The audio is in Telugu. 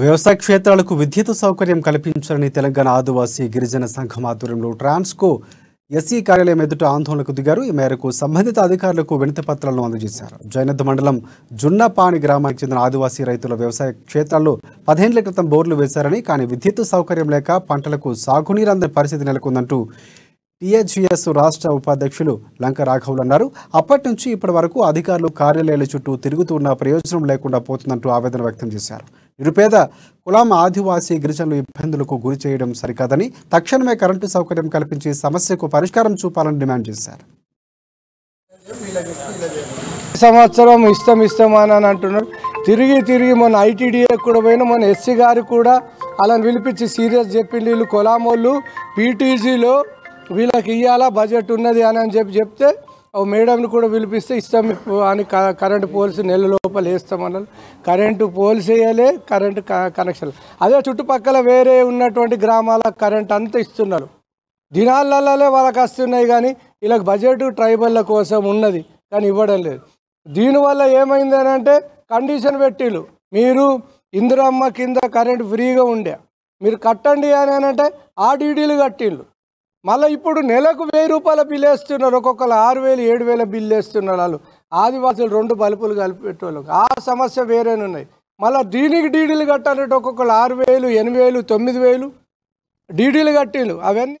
వ్యవసాయ క్షేత్రాలకు విద్యుత్ సౌకర్యం కల్పించాలని తెలంగాణ ఆదివాసీ గిరిజన సంఘం ఆధ్వర్యంలో ట్రాన్స్కో ఎస్సీ కార్యాలయం ఎదుట ఆందోళనకు దిగారు ఈ మేరకు సంబంధిత అధికారులకు వినతి పత్రాలను అందజేశారు జైనద్ మండలం జున్నపాణి గ్రామానికి చెందిన ఆదివాసీ రైతుల వ్యవసాయ క్షేత్రాల్లో పదిహేనుల క్రితం బోర్లు వేశారని కానీ విద్యుత్ సౌకర్యం లేక పంటలకు సాగునీరు అందని పరిస్థితి నెలకొందంటూ టీహెచ్యుఎస్ రాష్ట్ర ఉపాధ్యక్షులు లంక రాఘవులు అన్నారు అప్పటి నుంచి ఇప్పటి వరకు అధికారులు కార్యాలయాల చుట్టూ తిరుగుతున్న ప్రయోజనం లేకుండా పోతుందంటూ ఆవేదన వ్యక్తం చేశారు నిరుపేద కులాం ఆదివాసీ గిరిజనులు ఇబ్బందులకు గురి చేయడం సరికాదని తక్షణమే కరెంటు సౌకర్యం కల్పించి సమస్యకు పరిష్కారం చూపాలని డిమాండ్ చేశారు సంవత్సరం ఇష్టం ఇష్టం అని అంటున్నారు తిరిగి తిరిగి మన ఐటీడీఏ కూడా పోయిన మన ఎస్సీ గారు కూడా అలా పిలిపించి సీరియస్ చెప్పింది వీళ్ళు కొలామోళ్ళు పీటీజీలో వీళ్ళకి ఇవ్వాలా బడ్జెట్ ఉన్నది అని అని చెప్పి చెప్తే మేడంని కూడా పిలిపిస్తే ఇష్టం అని కరెంటు పోల్స్ నెల లోపల వేస్తామన్నారు కరెంటు పోల్స్ వేయలే కరెంటు కనెక్షన్ అదే చుట్టుపక్కల వేరే ఉన్నటువంటి గ్రామాల కరెంట్ అంతా ఇస్తున్నారు దినాలలోనే వాళ్ళకి వస్తున్నాయి కానీ వీళ్ళకి బడ్జెట్ ట్రైబల్ల కోసం ఉన్నది కానీ ఇవ్వడం లేదు దీనివల్ల ఏమైంది అని అంటే కండిషన్ పెట్టిళ్ళు మీరు ఇందిరమ్మ కింద కరెంట్ ఫ్రీగా ఉండే మీరు కట్టండి అని అంటే ఆడిడీలు కట్టిళ్ళు మళ్ళీ ఇప్పుడు నెలకు వెయ్యి రూపాయల బిల్ వేస్తున్నారు ఒక్కొక్కరు ఆరు వేలు ఏడు వేల బిల్లు వేస్తున్నారు వాళ్ళు ఆదివాసులు రెండు బలుపులు కలిపేటోళ్ళు ఆ సమస్య ఉన్నాయి మళ్ళీ దీనికి డీడీలు కట్టాలంటే ఒక్కొక్కరు ఆరు వేలు ఎనిమిది వేలు తొమ్మిది వేలు డీడీలు కట్టిలు అవన్నీ